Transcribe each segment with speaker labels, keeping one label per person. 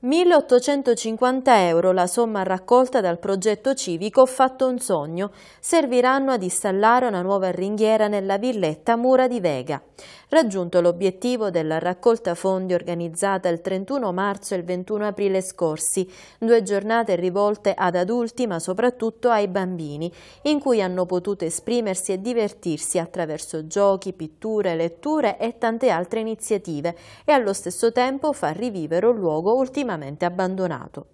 Speaker 1: 1.850 euro, la somma raccolta dal progetto civico Fatto un sogno, serviranno ad installare una nuova ringhiera nella villetta Mura di Vega. Raggiunto l'obiettivo della raccolta fondi organizzata il 31 marzo e il 21 aprile scorsi, due giornate rivolte ad adulti ma soprattutto ai bambini, in cui hanno potuto esprimersi e divertirsi attraverso giochi, pitture, letture e tante altre iniziative e allo stesso tempo far rivivere un luogo ultimamente legittimamente abbandonato.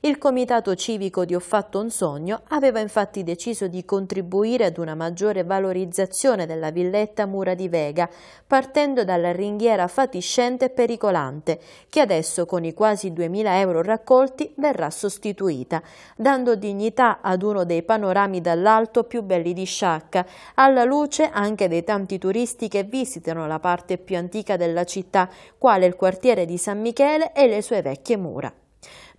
Speaker 1: Il Comitato Civico di Ho fatto un sogno aveva infatti deciso di contribuire ad una maggiore valorizzazione della villetta Mura di Vega, partendo dalla ringhiera fatiscente e pericolante, che adesso con i quasi 2.000 euro raccolti verrà sostituita, dando dignità ad uno dei panorami dall'alto più belli di Sciacca, alla luce anche dei tanti turisti che visitano la parte più antica della città, quale il quartiere di San Michele e le sue vecchie mura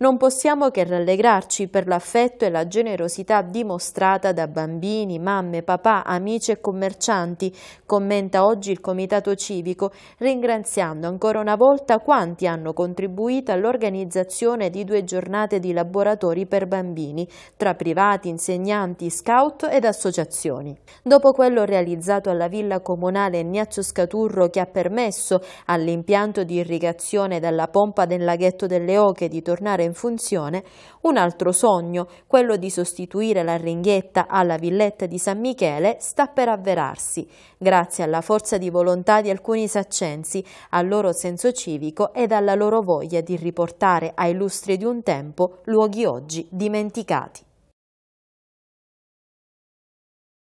Speaker 1: non possiamo che rallegrarci per l'affetto e la generosità dimostrata da bambini, mamme, papà, amici e commercianti, commenta oggi il Comitato Civico, ringraziando ancora una volta quanti hanno contribuito all'organizzazione di due giornate di laboratori per bambini, tra privati, insegnanti, scout ed associazioni. Dopo quello realizzato alla Villa Comunale Ignazio Scaturro che ha permesso all'impianto di irrigazione dalla pompa del laghetto delle Oche di tornare in in funzione, un altro sogno, quello di sostituire la ringhietta alla villetta di San Michele, sta per avverarsi, grazie alla forza di volontà di alcuni saccensi, al loro senso civico ed alla loro voglia di riportare ai lustri di un tempo luoghi oggi dimenticati.